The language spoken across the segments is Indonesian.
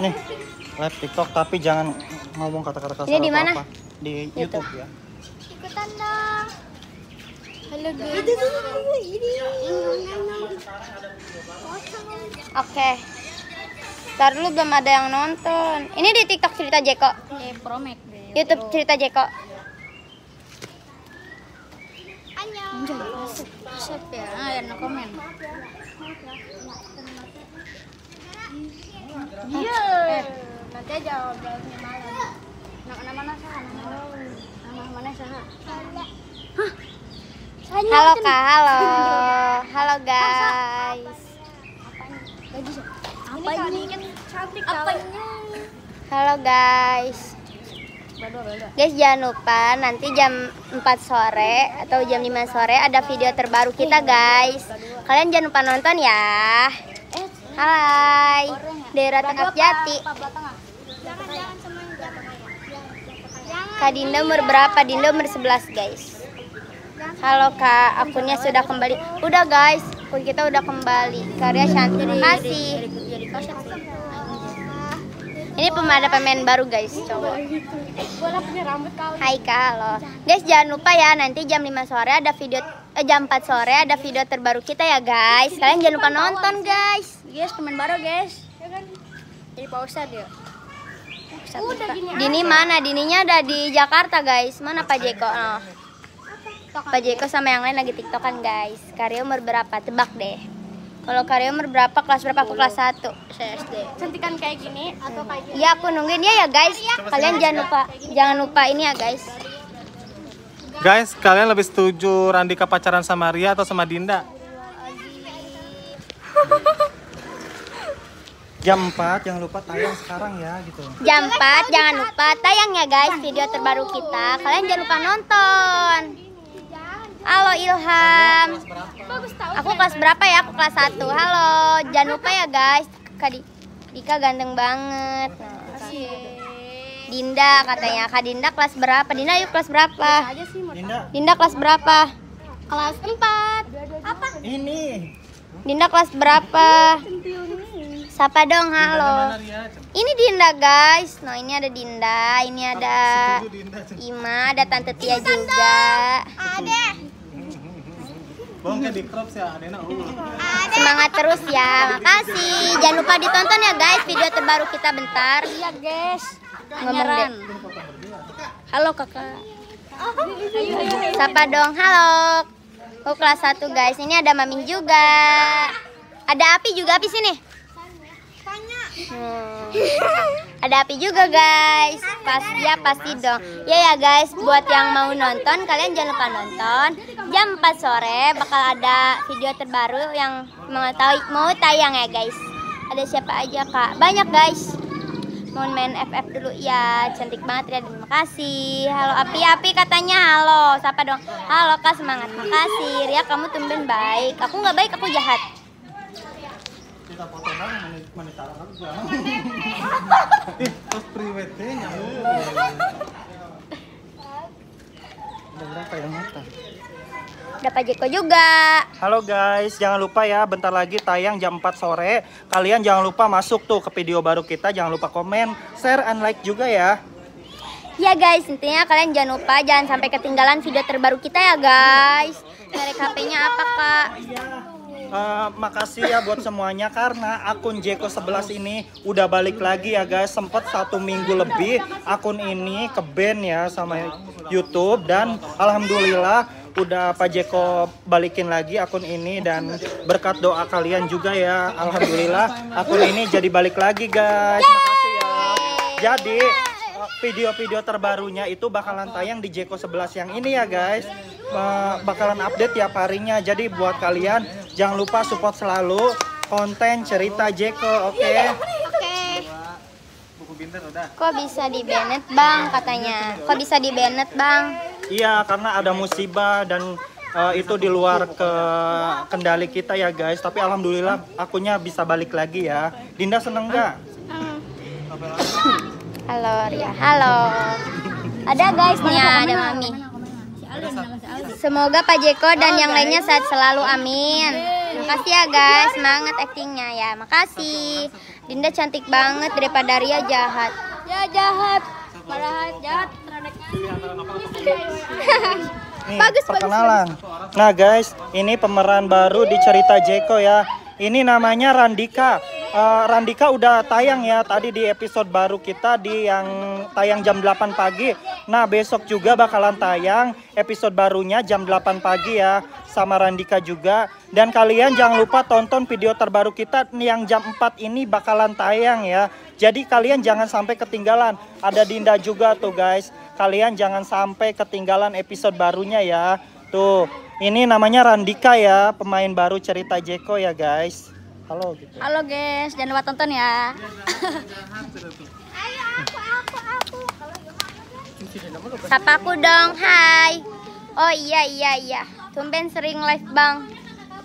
Nih, live TikTok tapi jangan ngomong kata-kata kasar. Ini di mana? Di YouTube. ya. Ikutan dong. Halo guys. Oke. Ntar dulu belum ada yang nonton. Ini di TikTok cerita Jeko. Di eh, YouTube cerita Jeko. Ayo. ya, Ayo ah, komen. Ya. Iya. Eh, nanti aja obrolnya malam. Nak nama mana saha? Nama mana saha? Hah? Halo kan- kak, halo, halo guys. Apa ini? Kan cantik Apanya? Halo guys. Guys jangan lupa nanti jam 4 sore atau jam 5 sore ada video terbaru kita oh, iya. guys. Kalian jangan lupa nonton ya. Hai, daerah Tengah Jati. Ya. Kak Dinda umur berapa? Dinda umur 11 guys. Halo Kak, akunnya sudah kembali. Udah guys, akun kita udah kembali. Karya Shanti, kasih Ini pemain pemain baru guys, cowok. Hai kalau Guys, jangan lupa ya, nanti jam 5 sore ada video eh, jam 4 sore ada video terbaru kita ya guys. Kalian jangan lupa nonton guys guys teman baru guys ya kan? jadi pak ustad uh, ya Dini, mana? Dininya ada di Jakarta guys. Mana Pak Jeko? Oh. Pak Jeko sama yang lain lagi tiktokan guys. Karya umur berapa? Tebak deh. Kalau karya umur berapa? Kelas berapa? Aku kelas 1 SD. Cantikan kayak gini atau kayak gini? Iya aku nungguin dia ya guys. Iya. Kalian jangan lupa, jangan lupa ini ya guys. Guys, kalian lebih setuju Randika pacaran sama Ria atau sama Dinda? Jam 4 jangan lupa tayang sekarang ya gitu. Jam 4 jangan lupa tayang ya guys video terbaru kita. Kalian jangan lupa nonton. Halo Ilham. Aku kelas berapa ya? Aku kelas 1. Halo. Jangan lupa ya guys. Kadi Dika ganteng banget. Dinda katanya. Kak Dinda kelas berapa? Dinda yuk kelas berapa? Dinda. kelas berapa? Kelas 4. Apa? Ini. Dinda kelas berapa? Sapa dong, halo. Ini Dinda guys. no nah, ini ada Dinda, ini ah, ada Ima, ada Tante Tia juga. Ya, oh. Ada. Semangat terus ya, makasih. Jangan lupa ditonton ya guys video terbaru kita bentar. Iya guys. Ngomong deh. Halo kakak. Sapa dong, halo. Aku kelas 1 guys. Ini ada Mamin juga. Ada api juga api sini. Hmm. Ada api juga guys. Pas ya pasti dong. Ya ya guys, buat yang mau nonton kalian jangan lupa nonton. Jam 4 sore bakal ada video terbaru yang mengetahui mau tayang ya guys. Ada siapa aja Kak? Banyak guys. Mau main FF dulu ya. Cantik banget ya. Terima kasih. Halo Api Api katanya halo. Siapa dong? Halo Kak semangat. Makasih. Ria kamu tumben baik. Aku nggak baik, aku jahat kita foto bareng menit menit taruh terus private-nya? udah berapa yang ada Pak juga. Halo guys, jangan lupa ya bentar lagi tayang jam 4 sore. Kalian jangan lupa masuk tuh ke video baru kita, jangan lupa komen, share, and like juga ya. Ya guys, intinya kalian jangan lupa jangan sampai ketinggalan video terbaru kita ya guys. Merek HP-nya apa, Kak? Oh, iya uh, makasih ya buat semuanya karena akun Jeko 11 ini udah balik lagi ya guys sempet satu minggu lebih akun ini ke band ya sama YouTube dan alhamdulillah udah Pak Jeko balikin lagi akun ini dan berkat doa kalian juga ya alhamdulillah akun ini jadi balik lagi guys makasih ya jadi eh, video-video terbarunya itu bakalan tayang di Jeko 11 yang ini ya guys eh, bakalan update tiap harinya jadi buat kalian Jangan lupa support selalu konten cerita Jeko, oke? Okay? Iya, iya, oke. Okay. Buku pinter udah. Kok bisa di Bennett, Bang katanya? Kok bisa di Bennett, Bang? Iya, karena ada musibah dan uh, itu di luar ke kendali kita ya guys tapi alhamdulillah akunya bisa balik lagi ya Dinda seneng nggak halo Ria halo ada guys nih ya, ada mami Semoga Pak Jeko dan oh, yang lainnya sehat selalu. Amin. Makasih ya guys, semangat aktingnya ya. Makasih. Dinda cantik banget daripada Ria jahat. Ya jahat. Padahal jahat Nih, bagus, perkenalan. Bagus. Nah guys, ini pemeran baru di cerita Jeko ya. Ini namanya Randika uh, Randika udah tayang ya tadi di episode baru kita di yang tayang jam 8 pagi. Nah, besok juga bakalan tayang episode barunya jam 8 pagi ya sama Randika juga. Dan kalian jangan lupa tonton video terbaru kita yang jam 4 ini bakalan tayang ya. Jadi kalian jangan sampai ketinggalan. Ada Dinda juga tuh guys. Kalian jangan sampai ketinggalan episode barunya ya. Tuh, ini namanya Randika ya, pemain baru cerita Jeko ya guys halo gitu. Halo guys, jangan lupa tonton ya. apa aku Sapa aku dong, hai. Oh iya iya iya. Tumben sering live, Bang.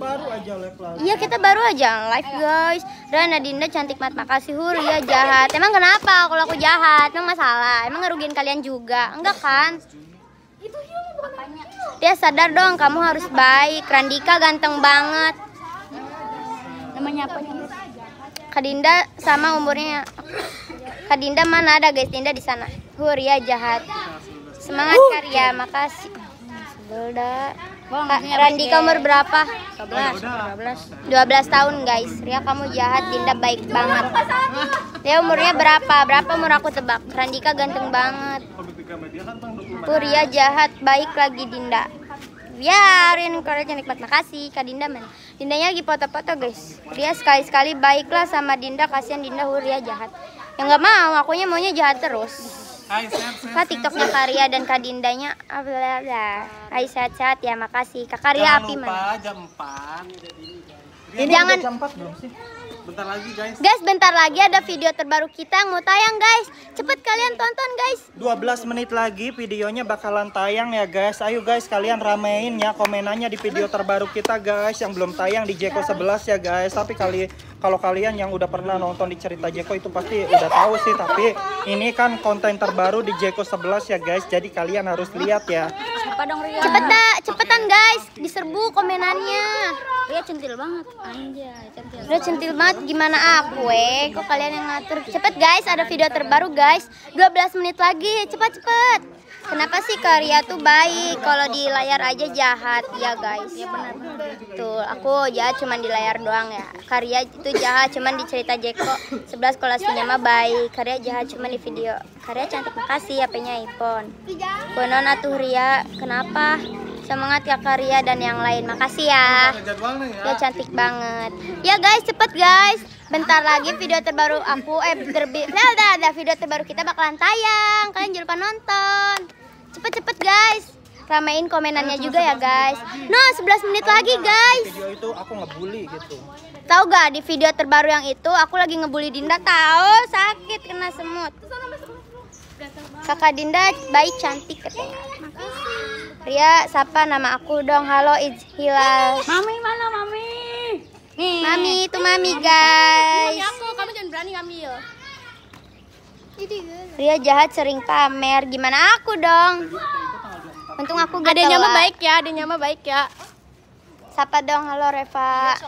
Baru aja live lagi. Iya, kita baru aja live, guys. dan Dinda cantik banget. Makasih ya jahat. Emang kenapa kalau aku jahat? Emang masalah? Emang ngerugiin kalian juga? Enggak kan? Dia sadar dong kamu harus baik. Randika ganteng banget namanya apa Kadinda sama umurnya Kadinda mana ada guys Dinda di sana Huria ya, jahat semangat uh. karya makasih Sebelda Kak ya. Randi kamu umur berapa? 12 12 tahun guys Ria kamu jahat Dinda baik banget Dia umurnya berapa? Berapa umur aku tebak? Randika ganteng banget kan Huria ya, jahat baik lagi Dinda biarin kalau nikmat makasih Kak Dinda mana Dindanya lagi foto-foto guys dia sekali-sekali baiklah sama Dinda kasihan Dinda Huria jahat yang nggak mau akunya maunya jahat terus Hai, Kak tiktoknya Karya dan Kak Dindanya bla Hai sehat-sehat ya makasih Kak Karya Jangan lupa, jam 4 jangan jangan jam 4 belum sih Bentar lagi guys. Guys, bentar lagi ada video terbaru kita yang mau tayang guys. Cepet kalian tonton guys. 12 menit lagi videonya bakalan tayang ya guys. Ayo guys kalian ramein ya komenannya di video terbaru kita guys yang belum tayang di Jeko 11 ya guys. Tapi kali kalau kalian yang udah pernah nonton di cerita Jeko itu pasti udah tahu sih tapi ini kan konten terbaru di Jeko 11 ya guys. Jadi kalian harus lihat ya. Cepat dong Ria? Cepet dah, cepetan guys, diserbu komenannya. Ria centil banget. Anjay, centil. Ria centil banget gimana aku, eh? Kok kalian yang ngatur? Cepet guys, ada video terbaru guys. 12 menit lagi, cepat-cepat. Kenapa sih karya tuh baik kalau di layar aja jahat ya guys? Iya benar. Tuh, aku jahat cuman di layar doang ya. Karya itu jahat cuman di cerita Jeko. 11 kolasinya mah baik. Karya jahat cuman di video. Karya cantik makasih HP-nya ya, iPhone. Bono Naturia, kenapa? Semangat ya karya dan yang lain. Makasih ya. Ya cantik banget. Ya guys, cepet guys. Bentar lagi video terbaru aku eh terbit. Nada nah, ada, nah, video terbaru kita bakalan tayang. Kalian jangan lupa nonton. Cepet-cepet guys. Ramein komenannya juga ya guys. No, nah, 11 menit lagi guys. Video itu aku ngebully gitu. Tahu gak di video terbaru yang itu aku lagi ngebully Dinda tahu sakit kena semut. Kakak Dinda baik cantik katanya. Ria, sapa nama aku dong. Halo Hilal. Mami mana Mami? Nih. Mami itu Mami guys. Mami aku, kamu jangan berani ngambil. Ria jahat sering pamer. Gimana aku dong? Untung aku gak Ada nyama baik ya, ada nyama baik ya. Sapa dong, halo Reva.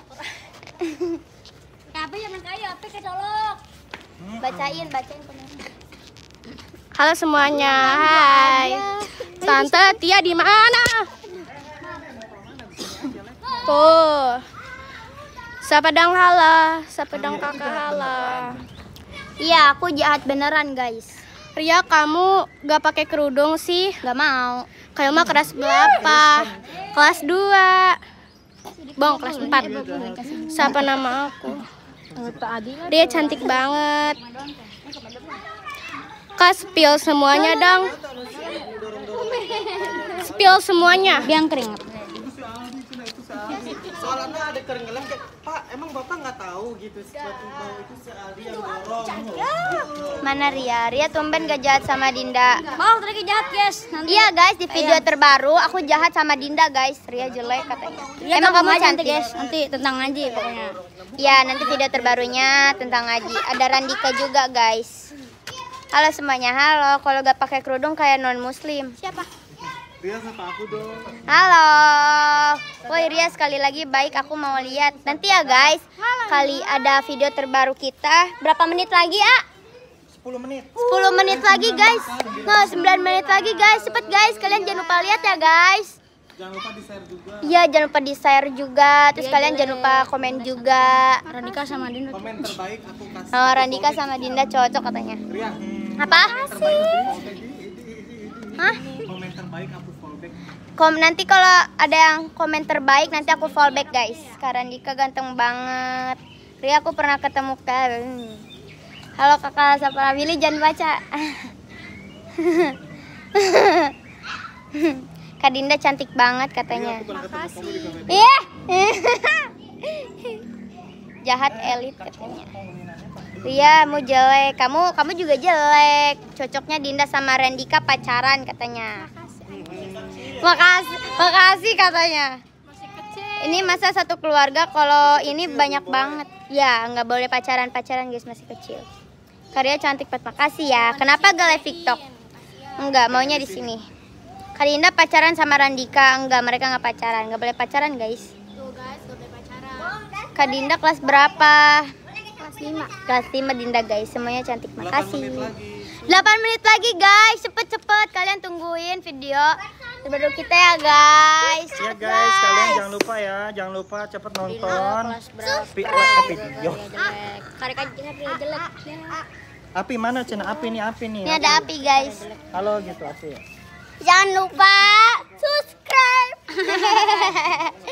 Ya, Apa ya, Apa kecolok? Bacain, bacain Halo semuanya, hai. Tante Tia di mana? Tuh. dong hala, dong kakak hala. Iya, aku jahat beneran guys. Ria, kamu gak pakai kerudung sih? Gak mau. Kayak mah kelas berapa? Kelas 2. Bang, kelas 4. Siapa nama aku? Dia cantik banget. Kakak spill semuanya dong. Spill semuanya. Biang keringat. Soalnya ada keringelan Pak, emang Bapak nggak tahu gitu itu si yang dorong. Mana Ria? Ria tumben gak jahat sama Dinda. Mau tadi jahat, guys. Nanti. Iya, guys, di video iya. terbaru aku jahat sama Dinda, guys. Ria jelek katanya. Ria emang kamu cantik, guys. Nanti tentang Aji pokoknya. Iya, nanti video terbarunya tentang Aji. Ada Randika juga, guys. Halo semuanya, halo. Kalau gak pakai kerudung kayak non muslim. Siapa? Ria sama aku dong. Halo. Woi Ria sekali lagi baik aku mau lihat. Nanti ya guys, kali ada video terbaru kita. Berapa menit lagi, ya? Ah? 10 menit. 10 menit lagi guys. Nah, 9 menit lagi guys. Cepet guys, kalian jangan lupa lihat ya guys. Jangan lupa di share juga. ya jangan lupa di share juga. Terus ya, kalian iya. jangan lupa komen juga. Randika sama Dinda. Komen terbaik aku kasih. Oh, Randika sama Dinda cocok katanya. Ria apa sih Hah? komen aku fallback Kom nanti kalau ada yang komen terbaik nanti aku fallback guys sekarang Dika ganteng banget Ri aku pernah ketemu kan halo kakak Sapra Willy jangan baca Kak Dinda cantik banget katanya. Makasih. Iya. jahat elit katanya Iya mau jelek kamu kamu juga jelek cocoknya Dinda sama Randika pacaran katanya makasih makasih katanya ini masa satu keluarga kalau ini banyak banget ya nggak boleh pacaran pacaran guys masih kecil Karya cantik banget makasih ya kenapa gak TikTok enggak maunya di sini Karinda pacaran sama Randika enggak mereka nggak pacaran nggak boleh pacaran guys Kak Dinda kelas berapa? Kelas 5. Kelas 5 Dinda guys, semuanya cantik. Makasih. 8 menit lagi, guys, cepet-cepet kalian tungguin video terbaru kita ya guys. Ya guys, kalian jangan lupa ya, jangan lupa cepet nonton. Video. Karena kan jelek. Api mana Cina? Api nih, api nih. Ini ada api guys. Halo gitu api. Jangan lupa subscribe.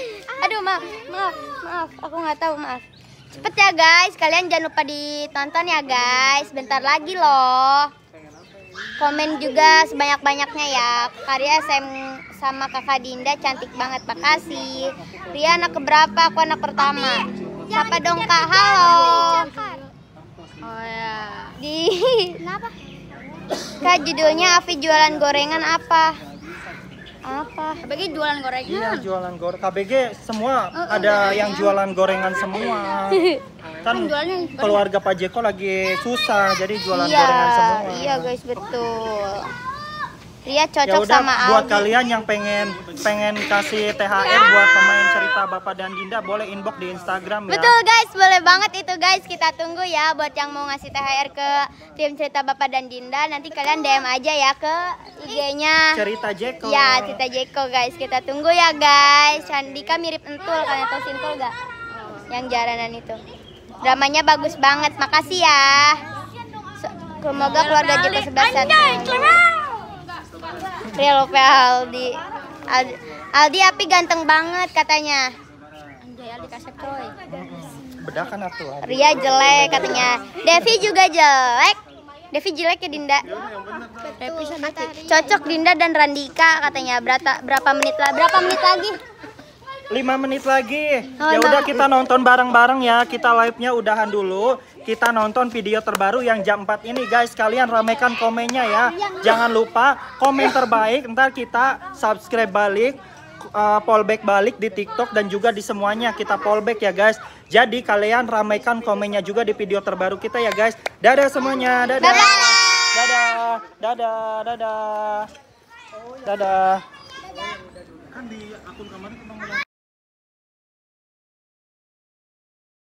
Aduh, maaf, maaf, maaf. Aku nggak tahu, maaf. Cepet ya guys, kalian jangan lupa ditonton ya guys. Bentar lagi loh. Komen juga sebanyak-banyaknya ya. Karya SM sama kakak Dinda cantik banget, makasih. Ria anak keberapa? Aku anak pertama. Siapa dong kak? Halo. Oh, iya. Di. Kak judulnya Avi jualan gorengan apa? apa KBG jualan gorengan iya jualan goreng KBG semua oh, oh ada gorengan. yang jualan gorengan semua kan, kan keluarga Pak Jeko lagi susah jadi jualan iya, gorengan semua iya guys betul Ria cocok Yaudah, sama buat kalian yang pengen pengen kasih THR ya. buat pemain cerita Bapak dan Dinda boleh inbox di Instagram ya. Betul guys, boleh banget itu guys. Kita tunggu ya buat yang mau ngasih THR ke tim cerita Bapak dan Dinda. Nanti kalian DM aja ya ke IG-nya Cerita Jeko. Ya, Cerita Jeko guys. Kita tunggu ya guys. Candika mirip Entul, kalian tahu Sintul gak? Yang jaranan itu. Dramanya bagus banget. Makasih ya. Semoga keluarga Jeko sebesar Ria Lope Aldi. Aldi. api ganteng banget katanya. atuh. Ria jelek katanya. Devi juga jelek. Devi jelek ya Dinda. Betul, Cocok Dinda dan Randika katanya. Berapa menit Berapa menit lagi? 5 menit lagi. Oh, ya udah kita nonton bareng-bareng ya. Kita live-nya udahan dulu. Kita nonton video terbaru yang jam 4 ini guys. Kalian ramaikan komennya ya. Jangan lupa komen terbaik. Ntar kita subscribe balik. Uh, eh, polback balik di TikTok dan juga di semuanya kita polback ya guys. Jadi kalian ramaikan komennya juga di video terbaru kita ya guys. Dadah semuanya. Dadah. Dadah. Dadah. Dadah. Dadah. Dadah. Kan di akun kemarin